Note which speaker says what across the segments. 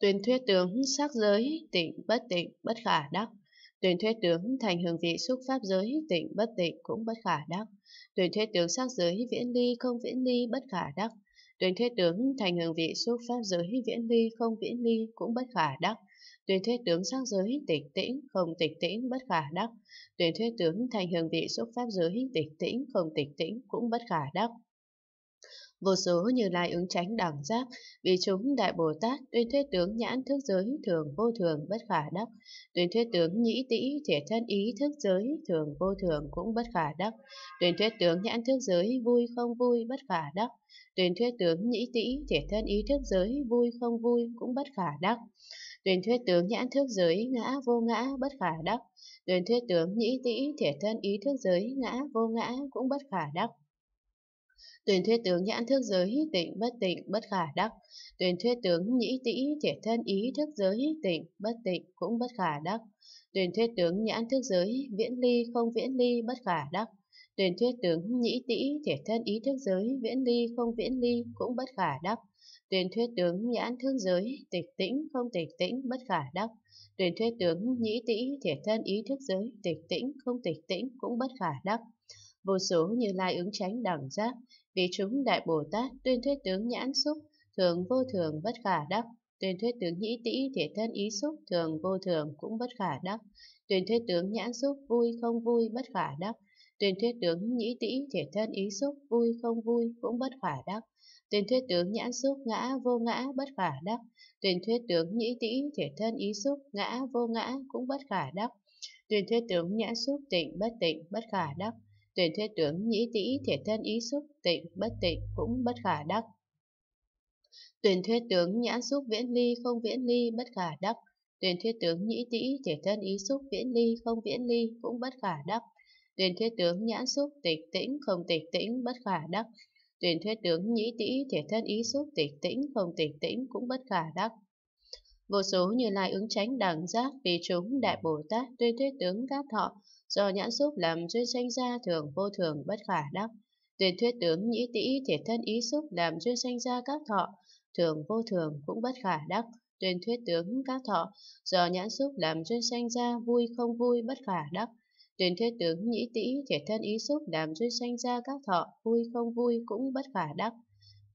Speaker 1: Tuyên thuyết tướng sắc giới, tịnh bất tịnh, bất khả đắc. Tuyên thuyết tướng thành hương vị xúc pháp giới, tịnh bất tịnh cũng bất khả đắc. Tuyên thuyết tướng sắc giới, viễn ly, không viễn ly, bất khả đắc. Tuyên thuyết tướng thành hương vị xúc pháp giới, viễn ly, không viễn ly, cũng bất khả đắc. Tuyên thuyết tướng sắc giới, tịch tĩnh, không tịch tĩnh, bất khả đắc. Tuyên thuyết tướng thành hương vị xúc pháp giới, tịch tĩnh, không tịch tĩnh, cũng bất khả đắc. Vô số như lai ứng tránh đẳng giác, vì chúng Đại Bồ Tát tuyên thuyết tướng nhãn thức giới thường vô thường bất khả đắc, tuyên thuyết tướng nhĩ tĩ thể thân ý thức giới thường vô thường cũng bất khả đắc, tuyên thuyết tướng nhãn thức giới vui không vui bất khả đắc, tuyên thuyết tướng nhĩ tĩ thể thân ý thức giới vui không vui cũng bất khả đắc tuyên thuyết tướng nhãn thức giới ngã vô ngã bất khả đắc tuyên thuyết tướng nhĩ tĩ thể thân ý thức giới ngã vô ngã cũng bất khả đắc Tuyển thuyết tướng nhãn thức giới tịnh bất tịnh bất khả đắc. Tuyển thuyết tướng nhĩ tĩ thể thân ý thức giới tịnh bất tịnh cũng bất khả đắc. Tuyển thuyết tướng nhãn thức giới viễn ly không viễn ly bất khả đắc. Tuyển thuyết tướng nhĩ tĩ thể thân ý thức giới viễn ly không viễn ly cũng bất khả đắc. Tuyển thuyết tướng nhãn thức giới tịch tĩnh không tịch tĩnh bất khả đắc. Tuyển thuyết tướng nhĩ tĩ thể thân ý thức giới tịch tĩnh không tịch tĩnh cũng bất khả đắc vô số như lai ứng tránh đẳng giác vì chúng đại bồ tát tuyên thuyết tướng nhãn xúc thường vô thường bất khả đắc tuyên thuyết tướng nhĩ tĩ thể thân ý xúc thường vô thường cũng bất khả đắc tuyên thuyết tướng nhãn xúc vui không vui bất khả đắc tuyên thuyết tướng nhĩ tĩ thể thân ý xúc vui không vui cũng bất khả đắc tuyên thuyết tướng nhãn xúc ngã vô ngã bất khả đắc tuyên thuyết tướng nhĩ tĩ thể thân ý xúc ngã vô ngã cũng bất khả đắc tuyên thuyết tướng nhãn xúc tịnh bất tịnh bất khả đắc tuyển thuyết tướng nhĩ tĩ thể thân ý xúc tịnh bất tịnh cũng bất khả đắc. Tuyển thuyết tướng nhãn xúc viễn ly không viễn ly bất khả đắc. Tuyển thuyết tướng nhĩ tĩ thể thân ý xúc viễn ly không viễn ly cũng bất khả đắc. Tuyển thuyết tướng nhãn xúc tịch tĩnh không tịch tĩnh bất khả đắc. Tuyển thuyết tướng nhĩ tĩ thể thân ý xúc tịch tĩnh không tịch tĩnh cũng bất khả đắc. Vô số như lai ứng tránh đẳng giác vì chúng đại Bồ Tát tuyên thuyết tướng các thọ do nhãn xúc làm duyên sanh ra thường vô thường bất khả đắc. tuyền thuyết tướng nhĩ tĩ thiệt thân ý xúc làm duyên sanh ra các thọ, thường vô thường cũng bất khả đắc. tuyền thuyết tướng các thọ, do nhãn xúc làm duyên sanh ra vui không vui bất khả đắc. tuyền thuyết tướng nhĩ tĩ thiệt thân ý xúc làm duyên sanh ra các thọ, vui không vui cũng bất khả đắc.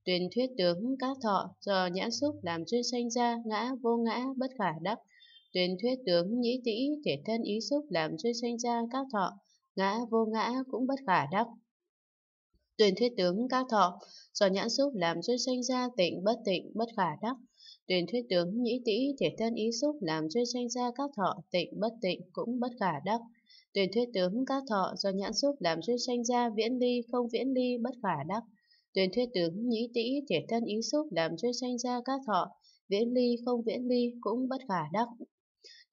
Speaker 1: tuyền thuyết tướng các thọ, do nhãn xúc làm duyên sanh ra ngã vô ngã bất khả đắc. Tuyên thuyết tướng nhĩ tĩ thể thân ý xúc làm duyên sanh ra các thọ, ngã vô ngã cũng bất khả đắc. Tuyên thuyết tướng các thọ, do nhãn xúc làm duyên sanh ra tịnh bất tịnh bất khả đắc. Tuyên thuyết tướng nhĩ tĩ thể thân ý xúc làm duyên sanh ra các thọ, tịnh bất tịnh cũng bất khả đắc. Tuyên thuyết tướng các thọ do nhãn xúc làm duyên sanh ra viễn ly không viễn ly bất khả đắc. Tuyên thuyết tướng nhĩ tĩ thể thân ý xúc làm duyên sanh ra các thọ, viễn ly không viễn ly cũng bất khả đắc.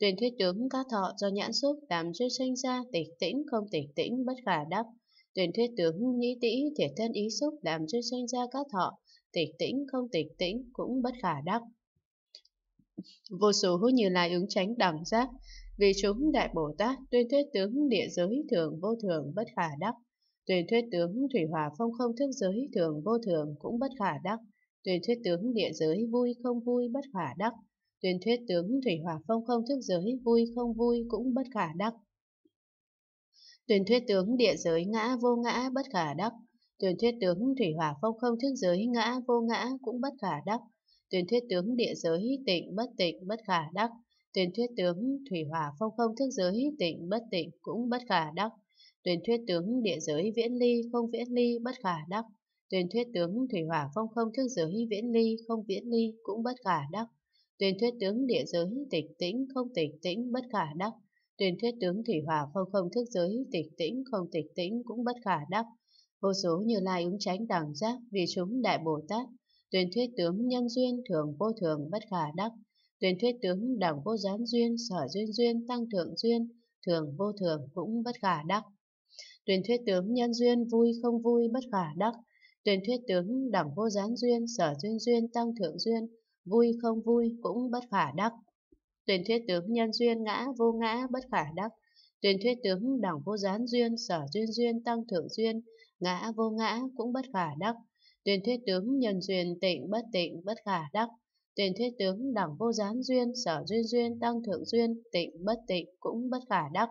Speaker 1: Tuyển thuyết tướng các thọ do nhãn xúc làm duyên sinh ra tịch tĩnh không tịch tĩnh bất khả đắc. Tuyển thuyết tướng nhĩ tĩ thiệt thân ý xúc làm duyên sinh ra các thọ tịch tĩnh không tịch tĩnh cũng bất khả đắc. Vô số hữu như lai ứng tránh đẳng giác, vì chúng đại Bồ Tát tuyên thuyết tướng địa giới thường vô thường bất khả đắc. Tuyên thuyết tướng thủy hòa phong không thức giới thường vô thường cũng bất khả đắc. Tuyên thuyết tướng địa giới vui không vui bất khả đắc. Tuyên thuyết tướng Thủy Hỏa Phong không thức giới vui không vui cũng bất khả đắc. Tuyên thuyết tướng địa giới ngã vô ngã bất khả đắc. Tuyên thuyết tướng Thủy Hỏa Phong không thức giới ngã vô ngã cũng bất khả đắc. Tuyên thuyết tướng địa giới tịnh bất tịnh bất khả đắc. Tuyên thuyết tướng Thủy Hỏa Phong không thức giới tịnh bất tịnh cũng bất khả đắc. Tuyên thuyết tướng địa giới viễn ly không viễn ly bất khả đắc. Tuyên thuyết tướng Thủy Hỏa Phong không thức giới viễn ly không viễn ly cũng bất khả đắc Tuyên thuyết tướng địa giới tịch tĩnh không tịch tĩnh bất khả đắc. Tuyên thuyết tướng thủy hỏa phong không thức giới tịch tĩnh không tịch tĩnh cũng bất khả đắc. Vô số như lai ứng tránh đẳng giác vì chúng đại Bồ Tát. Tuyên thuyết tướng nhân duyên thường vô thường bất khả đắc. Tuyên thuyết tướng đẳng vô gián duyên sở duyên duyên tăng thượng duyên thường vô thường cũng bất khả đắc. Tuyên thuyết tướng nhân duyên vui không vui bất khả đắc. Tuyên thuyết tướng đẳng vô gián duyên sở duyên duyên tăng thượng duyên vui không vui cũng bất khả đắc. Tuyển thuyết tướng nhân duyên ngã vô ngã bất khả đắc, tuyển thuyết tướng đẳng vô gián duyên sở duyên duyên tăng thượng duyên, ngã vô ngã cũng bất khả đắc, tuyển thuyết tướng nhân duyên tịnh bất tịnh bất khả đắc, tuyển thuyết tướng đẳng vô gián duyên sở duyên duyên tăng thượng duyên tịnh bất tịnh cũng bất khả đắc.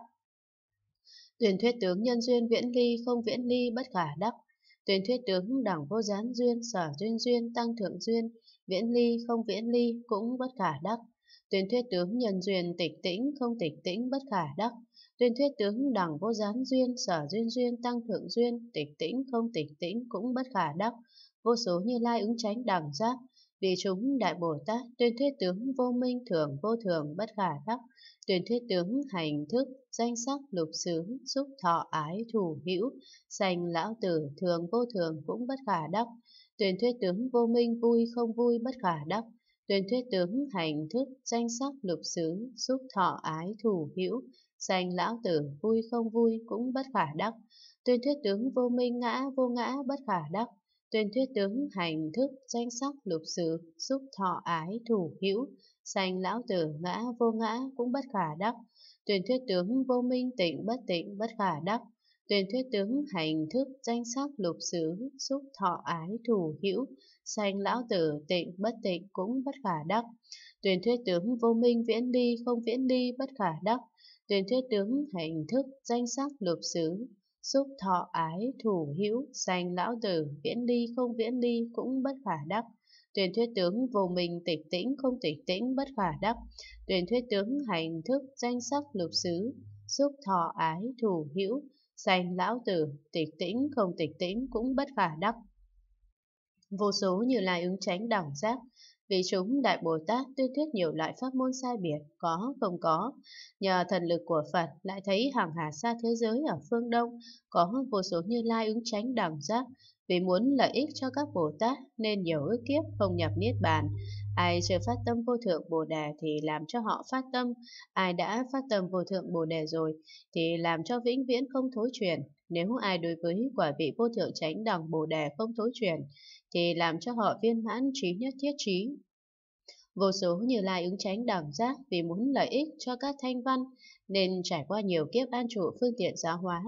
Speaker 1: Tuyển thuyết tướng nhân duyên viễn ly không viễn ly bất khả đắc, tuyển thuyết tướng đẳng vô gián duyên sở duyên duyên tăng thượng duyên viễn ly không viễn ly cũng bất khả đắc. Tuyên thuyết tướng nhân duyên tịch tĩnh không tịch tĩnh bất khả đắc. Tuyên thuyết tướng đẳng vô gián duyên, sở duyên duyên, tăng thượng duyên, tịch tĩnh không tịch tĩnh cũng bất khả đắc. Vô số như lai ứng tránh đẳng giác, vì chúng đại bồ tát tuyên thuyết tướng vô minh thường vô thường bất khả đắc tuyên thuyết tướng hành thức danh sắc lục xứ xúc thọ ái thủ hữu sành lão tử thường vô thường cũng bất khả đắc Tuyển thuyết tướng vô minh vui không vui bất khả đắc, tuyển thuyết tướng hành thức, danh sắc lục xứ, xúc thọ ái thủ hữu, danh lão tử vui không vui cũng bất khả đắc. Tuyên thuyết tướng vô minh ngã vô ngã bất khả đắc. Tuyên thuyết tướng hành thức, danh sắc lục xứ, xúc thọ ái thủ hữu, danh lão tử ngã vô ngã cũng bất khả đắc. Tuyên thuyết tướng vô minh tịnh bất tịnh bất khả đắc tuyển thuyết tướng hành thức danh sắc lục xứ xúc thọ ái thủ hữu sanh lão tử tịnh bất tịnh cũng bất khả đắc tuyển thuyết tướng vô minh viễn ly không viễn ly bất khả đắc tuyển thuyết tướng hành thức danh sắc lục xứ xúc thọ ái thủ hữu sanh lão tử viễn ly không viễn ly cũng bất khả đắc tuyển thuyết tướng vô minh tịch tĩnh không tịch tĩnh bất khả đắc tuyển thuyết tướng hành thức danh sắc lục xứ xúc thọ ái thủ hữu Danh lão tử, tịch tĩnh không tịch tĩnh cũng bất khả đắc. Vô số như lai ứng tránh đẳng giác, vì chúng Đại Bồ Tát tuyên thuyết nhiều loại pháp môn sai biệt, có, không có. Nhờ thần lực của Phật lại thấy hàng hà xa thế giới ở phương Đông, có vô số như lai ứng tránh đẳng giác, vì muốn lợi ích cho các Bồ Tát nên nhiều ước kiếp không nhập Niết Bàn. Ai chưa phát tâm vô thượng Bồ Đề thì làm cho họ phát tâm, ai đã phát tâm vô thượng Bồ Đề rồi thì làm cho vĩnh viễn không thối chuyển. Nếu ai đối với quả vị vô thượng tránh đẳng Bồ Đề không thối chuyển thì làm cho họ viên mãn trí nhất thiết trí. Vô số như lai ứng tránh đẳng giác vì muốn lợi ích cho các thanh văn nên trải qua nhiều kiếp an trụ phương tiện giáo hóa.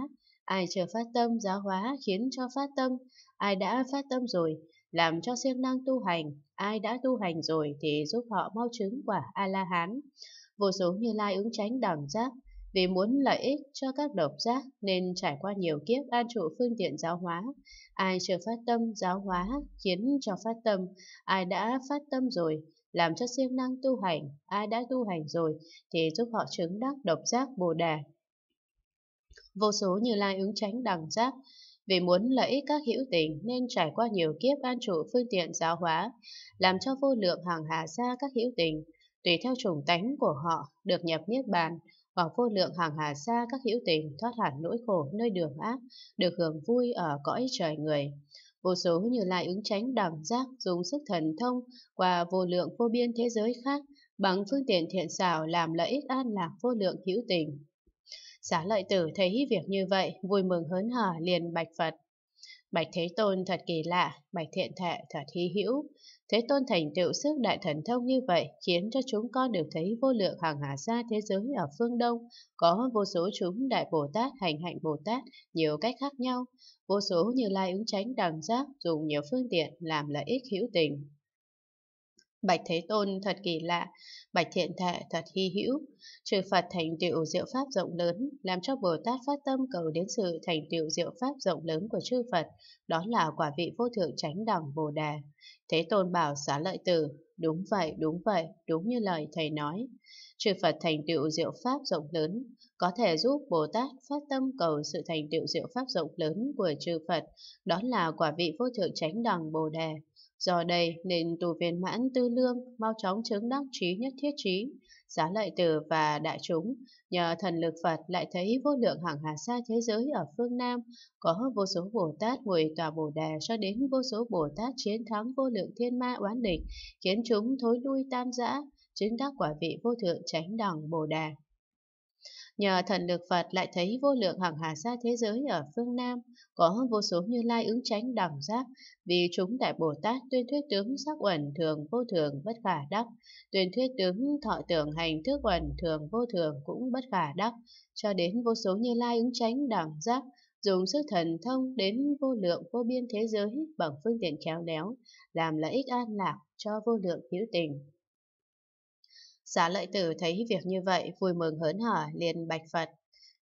Speaker 1: Ai chưa phát tâm giáo hóa khiến cho phát tâm, ai đã phát tâm rồi, làm cho siêng năng tu hành, ai đã tu hành rồi thì giúp họ mau chứng quả A-la-hán. Vô số như lai ứng tránh đẳng giác, vì muốn lợi ích cho các độc giác nên trải qua nhiều kiếp an trụ phương tiện giáo hóa. Ai chưa phát tâm giáo hóa khiến cho phát tâm, ai đã phát tâm rồi, làm cho siêng năng tu hành, ai đã tu hành rồi thì giúp họ chứng đắc độc giác Bồ Đà. Vô số như lai ứng tránh đẳng giác, vì muốn lợi ích các hữu tình nên trải qua nhiều kiếp an trụ phương tiện giáo hóa, làm cho vô lượng hàng hà xa các hữu tình, tùy theo chủng tánh của họ, được nhập niết bàn, hoặc vô lượng hàng hà xa các hữu tình thoát hẳn nỗi khổ nơi đường ác, được hưởng vui ở cõi trời người. Vô số như lai ứng tránh đẳng giác dùng sức thần thông qua vô lượng vô biên thế giới khác bằng phương tiện thiện xảo làm lợi ích an lạc vô lượng hữu tình. Xá lợi tử thấy việc như vậy, vui mừng hớn hở liền bạch Phật. Bạch Thế Tôn thật kỳ lạ, Bạch Thiện Thệ thật hy hữu. Thế Tôn thành tựu sức đại thần thông như vậy khiến cho chúng con được thấy vô lượng hàng hà xa thế giới ở phương Đông, có vô số chúng đại Bồ Tát hành hạnh Bồ Tát nhiều cách khác nhau, vô số như lai ứng tránh đằng giác dùng nhiều phương tiện làm lợi ích hữu tình. Bạch Thế Tôn thật kỳ lạ, Bạch Thiện thệ thật hy hữu. Chư Phật thành tựu diệu pháp rộng lớn, làm cho Bồ Tát phát tâm cầu đến sự thành tựu diệu pháp rộng lớn của chư Phật, đó là quả vị vô thượng chánh đẳng Bồ đề Thế Tôn bảo xá lợi tử, đúng vậy, đúng vậy, đúng như lời Thầy nói. Chư Phật thành tựu diệu pháp rộng lớn, có thể giúp Bồ Tát phát tâm cầu sự thành tựu diệu pháp rộng lớn của chư Phật, đó là quả vị vô thượng chánh đẳng Bồ đề Do đây nên tù viên mãn tư lương mau chóng chứng đắc trí nhất thiết trí, giá lợi tử và đại chúng, nhờ thần lực Phật lại thấy vô lượng hàng hà xa thế giới ở phương Nam, có vô số Bồ Tát ngồi tòa Bồ Đà cho đến vô số Bồ Tát chiến thắng vô lượng thiên ma oán địch, khiến chúng thối đuôi tam rã, chứng đắc quả vị vô thượng chánh đẳng Bồ Đà. Nhờ thần lực Phật lại thấy vô lượng hằng hà sa thế giới ở phương Nam, có vô số như lai ứng tránh đẳng giác, vì chúng Đại Bồ Tát tuyên thuyết tướng sắc uẩn thường vô thường bất khả đắc, tuyên thuyết tướng thọ tưởng hành thức uẩn thường vô thường cũng bất khả đắc, cho đến vô số như lai ứng tránh đẳng giác, dùng sức thần thông đến vô lượng vô biên thế giới bằng phương tiện khéo léo, làm lợi ích an lạc cho vô lượng hữu tình. Xá lợi tử thấy việc như vậy vui mừng hớn hở liền bạch Phật.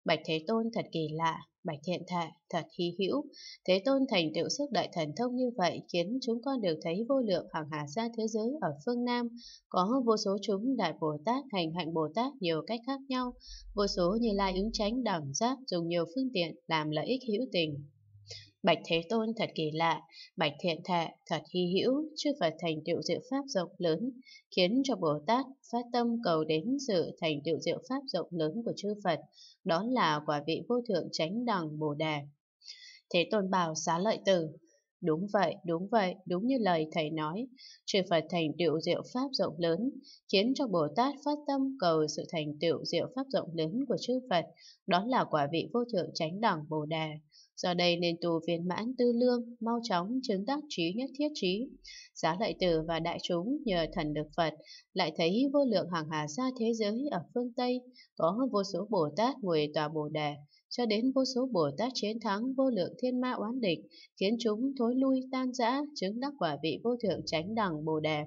Speaker 1: Bạch Thế Tôn thật kỳ lạ, Bạch Thiện Thệ thật hy hữu. Thế Tôn thành tựu sức đại thần thông như vậy khiến chúng con được thấy vô lượng hàng hà xa thế giới ở phương Nam. Có vô số chúng đại Bồ Tát hành hạnh Bồ Tát nhiều cách khác nhau. Vô số như lai ứng tránh đẳng giác dùng nhiều phương tiện làm lợi ích hữu tình Bạch Thế Tôn thật kỳ lạ, Bạch Thiện Thệ thật hy hữu, chư Phật thành tựu diệu pháp rộng lớn, khiến cho Bồ Tát phát tâm cầu đến sự thành tựu diệu pháp rộng lớn của chư Phật, đó là quả vị vô thượng chánh đẳng Bồ Đề. Thế Tôn bảo xá lợi tử, Đúng vậy, đúng vậy, đúng như lời thầy nói, chư Phật thành tựu diệu pháp rộng lớn, khiến cho Bồ Tát phát tâm cầu sự thành tựu diệu pháp rộng lớn của chư Phật, đó là quả vị vô thượng chánh đẳng Bồ Đề. Do đây nên tu viên mãn tư lương mau chóng chứng tác trí nhất thiết trí. Giá lợi tử và đại chúng nhờ thần lực Phật lại thấy vô lượng hàng hà xa thế giới ở phương Tây có vô số Bồ Tát ngồi tòa Bồ Đề cho đến vô số Bồ Tát chiến thắng vô lượng thiên ma oán địch, khiến chúng thối lui tan rã, chứng đắc quả vị vô thượng tránh đẳng Bồ Đề.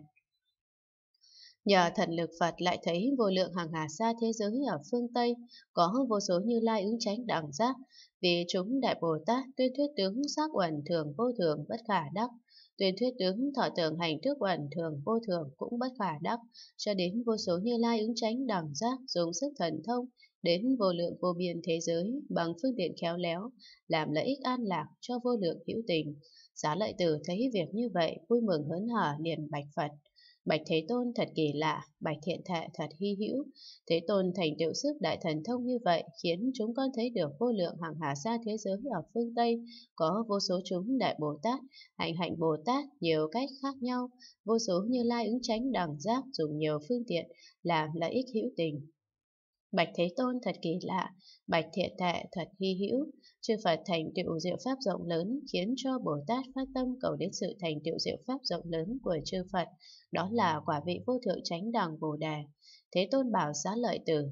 Speaker 1: Nhờ thần lực Phật lại thấy vô lượng hàng hà xa thế giới ở phương Tây, có vô số như lai ứng tránh đẳng giác, vì chúng Đại Bồ Tát tuyên thuyết tướng giác uẩn thường vô thường bất khả đắc, tuyên thuyết tướng thọ tưởng hành thức uẩn thường vô thường cũng bất khả đắc, cho đến vô số như lai ứng tránh đẳng giác dùng sức thần thông, đến vô lượng vô biên thế giới bằng phương tiện khéo léo, làm lợi ích an lạc cho vô lượng hữu tình. Giá lợi tử thấy việc như vậy vui mừng hớn hở liền bạch Phật. Bạch Thế Tôn thật kỳ lạ, Bạch Thiện Thệ thật hy hữu. Thế Tôn thành tựu sức đại thần thông như vậy khiến chúng con thấy được vô lượng hàng hà xa thế giới ở phương Tây, có vô số chúng đại Bồ Tát, hạnh hạnh Bồ Tát nhiều cách khác nhau, vô số như lai ứng tránh đẳng giác dùng nhiều phương tiện làm lợi ích hữu tình, Bạch Thế Tôn thật kỳ lạ, Bạch Thiện Tệ thật hy hữu, chư Phật thành tựu diệu pháp rộng lớn khiến cho Bồ Tát phát tâm cầu đến sự thành tựu diệu pháp rộng lớn của chư Phật, đó là quả vị vô thượng chánh đẳng Bồ Đề. Thế Tôn bảo xá lợi tử,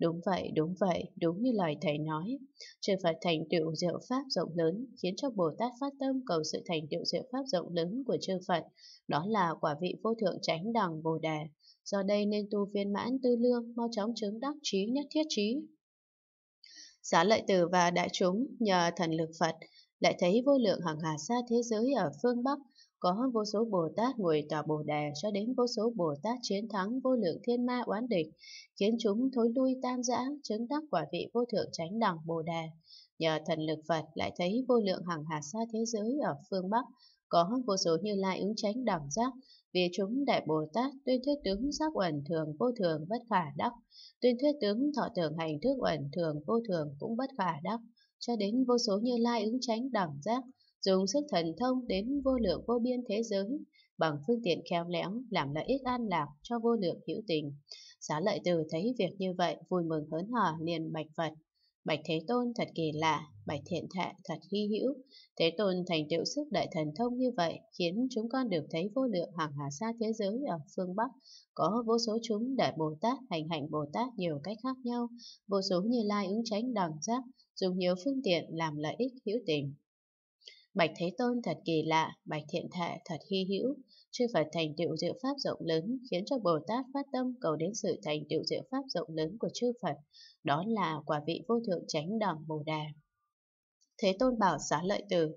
Speaker 1: Đúng vậy, đúng vậy, đúng như lời thầy nói. Chư Phật thành tựu diệu pháp rộng lớn, khiến cho Bồ Tát phát tâm cầu sự thành tựu diệu pháp rộng lớn của chư Phật. Đó là quả vị vô thượng chánh đẳng Bồ Đề do đây nên tu viên mãn tư lương, mau chóng chứng đắc trí nhất thiết trí. Giá lợi tử và đại chúng nhờ thần lực Phật lại thấy vô lượng hằng hà xa thế giới ở phương Bắc có vô số Bồ Tát ngồi tòa Bồ Đề cho đến vô số Bồ Tát chiến thắng vô lượng thiên ma oán địch, khiến chúng thối lui tan rã, chứng đắc quả vị vô thượng chánh đẳng Bồ Đề. Nhờ thần lực Phật lại thấy vô lượng hằng hà xa thế giới ở phương Bắc, có vô số như lai ứng chánh đẳng giác, vì chúng Đại Bồ Tát tuyên thuyết tướng giác uẩn thường vô thường bất khả đắc, tuyên thuyết tướng thọ tưởng hành thức uẩn thường vô thường cũng bất khả đắc, cho đến vô số như lai ứng tránh đẳng giác, dùng sức thần thông đến vô lượng vô biên thế giới, bằng phương tiện khéo léo làm lợi ích an lạc cho vô lượng hữu tình. Xá lợi từ thấy việc như vậy vui mừng hớn hở liền bạch Phật. Bạch Thế Tôn thật kỳ lạ, Bạch Thiện Thệ thật hy hữu. Thế Tôn thành tựu sức đại thần thông như vậy khiến chúng con được thấy vô lượng hàng hà xa thế giới ở phương Bắc. Có vô số chúng đại Bồ Tát hành hạnh Bồ Tát nhiều cách khác nhau, vô số như lai ứng tránh đòn giác dùng nhiều phương tiện làm lợi ích hữu tình. Bạch Thế Tôn thật kỳ lạ, Bạch Thiện Thệ thật hy hữu. Chư Phật thành tựu diệu pháp rộng lớn khiến cho Bồ Tát phát tâm cầu đến sự thành tựu diệu pháp rộng lớn của chư Phật, đó là quả vị vô thượng chánh đẳng Bồ Đà. Thế Tôn bảo xá lợi tử,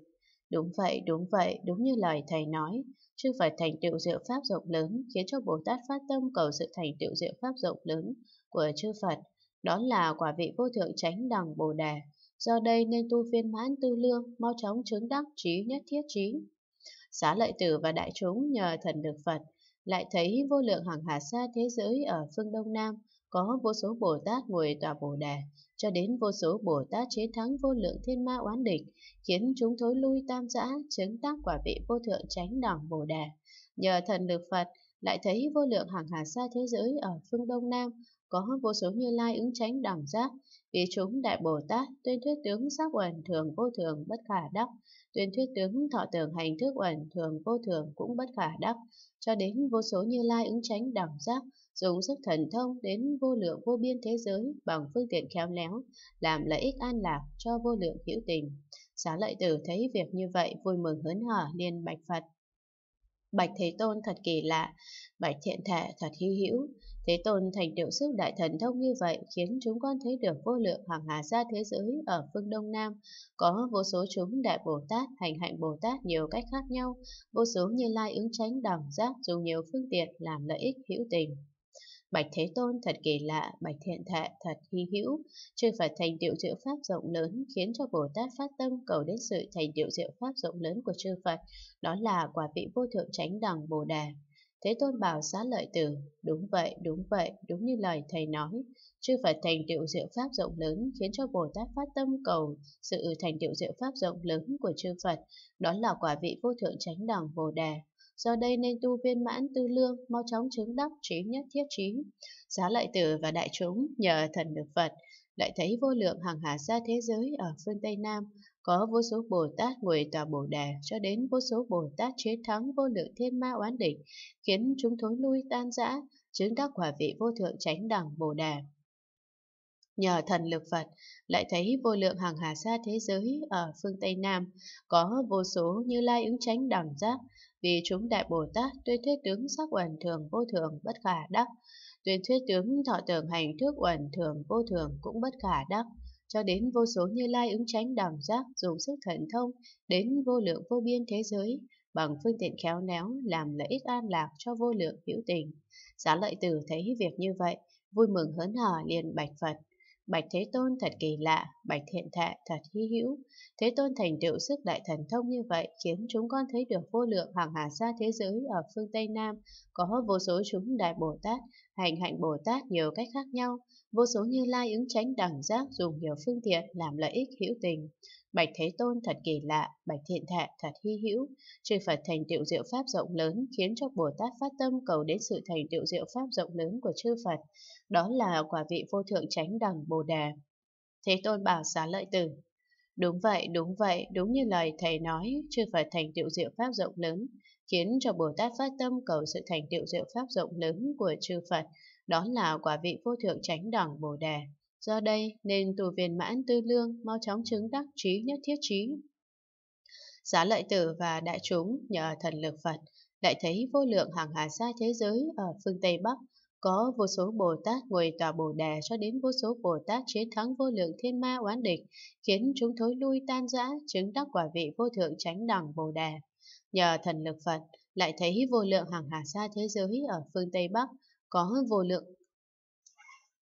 Speaker 1: đúng vậy, đúng vậy, đúng như lời Thầy nói, chư Phật thành tựu diệu pháp rộng lớn khiến cho Bồ Tát phát tâm cầu sự thành tựu diệu pháp rộng lớn của chư Phật, đó là quả vị vô thượng chánh đẳng Bồ Đà. Do đây nên tu viên mãn tư lương, mau chóng chứng đắc trí nhất thiết trí. Xá lợi tử và đại chúng nhờ thần được Phật, lại thấy vô lượng hàng hà xa thế giới ở phương Đông Nam, có vô số Bồ Tát ngồi tòa Bồ đề cho đến vô số Bồ Tát chế thắng vô lượng thiên ma oán địch, khiến chúng thối lui tam giã, chứng tác quả vị vô thượng tránh đẳng Bồ đề Nhờ thần được Phật, lại thấy vô lượng hàng hà xa thế giới ở phương Đông Nam, có vô số như lai ứng tránh đẳng giác, Ý chúng Đại Bồ Tát tuyên thuyết tướng sắc uẩn thường vô thường bất khả đắc, tuyên thuyết tướng thọ tưởng hành thức uẩn thường vô thường cũng bất khả đắc, cho đến vô số như lai ứng tránh đẳng giác, dùng sức thần thông đến vô lượng vô biên thế giới bằng phương tiện khéo léo, làm lợi ích an lạc cho vô lượng hữu tình. Xá lợi tử thấy việc như vậy vui mừng hớn hở liền bạch Phật. Bạch Thế Tôn thật kỳ lạ, Bạch Thiện Thể thật hy hữu, Thế tôn thành điệu sức đại thần thông như vậy khiến chúng con thấy được vô lượng hàng hà xa thế giới ở phương Đông Nam, có vô số chúng đại Bồ Tát, hành hạnh Bồ Tát nhiều cách khác nhau, vô số như lai ứng tránh đẳng giác dùng nhiều phương tiện làm lợi ích hữu tình. Bạch Thế Tôn thật kỳ lạ, Bạch Thiện Thệ thật hy hữu, chư Phật thành tựu diệu pháp rộng lớn khiến cho Bồ Tát phát tâm cầu đến sự thành tựu diệu pháp rộng lớn của chư Phật, đó là quả vị vô thượng tránh đẳng Bồ Đà. Thế Tôn bảo xá lợi tử, đúng vậy, đúng vậy, đúng như lời thầy nói. Chư Phật thành tựu diệu pháp rộng lớn khiến cho Bồ Tát phát tâm cầu sự thành tựu diệu pháp rộng lớn của chư Phật, đó là quả vị vô thượng chánh đẳng Bồ đề Do đây nên tu viên mãn tư lương, mau chóng chứng đắc trí nhất thiết trí. Xá lợi tử và đại chúng nhờ thần được Phật, lại thấy vô lượng hàng hà xa thế giới ở phương Tây Nam, có vô số Bồ Tát ngồi tòa Bồ Đà cho đến vô số Bồ Tát chế thắng vô lượng thiên ma oán địch, khiến chúng thối lui tan rã, chứng đắc quả vị vô thượng chánh đẳng Bồ Đà. Nhờ thần lực Phật, lại thấy vô lượng hàng hà xa thế giới ở phương Tây Nam, có vô số như lai ứng chánh đẳng giác, vì chúng đại Bồ Tát tuyên thuyết tướng sắc quần thường vô thường bất khả đắc, tuyên thuyết tướng thọ tưởng hành thức quần thường vô thường cũng bất khả đắc, cho đến vô số như lai ứng tránh đảm giác dùng sức thần thông, đến vô lượng vô biên thế giới, bằng phương tiện khéo léo làm lợi ích an lạc cho vô lượng hữu tình. Giá lợi tử thấy việc như vậy, vui mừng hớn hở liền bạch Phật. Bạch Thế Tôn thật kỳ lạ, Bạch Thiện Thệ thật hy hữu. Thế Tôn thành tựu sức đại thần thông như vậy khiến chúng con thấy được vô lượng hàng hà xa thế giới ở phương Tây Nam có vô số chúng đại Bồ Tát, hành hạnh Bồ Tát nhiều cách khác nhau. Vô số như lai ứng tránh đẳng giác dùng nhiều phương tiện làm lợi ích hữu tình. Bạch Thế Tôn thật kỳ lạ, Bạch Thiện thệ thật hy hữu. Chư Phật thành tựu diệu pháp rộng lớn khiến cho Bồ Tát phát tâm cầu đến sự thành tựu diệu pháp rộng lớn của chư Phật. Đó là quả vị vô thượng tránh đẳng Bồ đề Thế Tôn bảo xá lợi tử. Đúng vậy, đúng vậy, đúng như lời Thầy nói, chư Phật thành tựu diệu pháp rộng lớn khiến cho Bồ Tát phát tâm cầu sự thành tựu diệu pháp rộng lớn của chư Phật, đó là quả vị vô thượng chánh đẳng Bồ Đề. Do đây nên tu viên mãn tư lương mau chóng chứng đắc trí nhất thiết trí. Giá lợi tử và đại chúng nhờ thần lực Phật lại thấy vô lượng hàng hà xa thế giới ở phương Tây Bắc có vô số Bồ Tát ngồi tòa Bồ Đề cho đến vô số Bồ Tát chiến thắng vô lượng thiên ma oán địch, khiến chúng thối lui tan rã, chứng đắc quả vị vô thượng chánh đẳng Bồ Đề. Nhờ thần lực Phật lại thấy vô lượng hàng hà xa thế giới ở phương Tây Bắc có vô lượng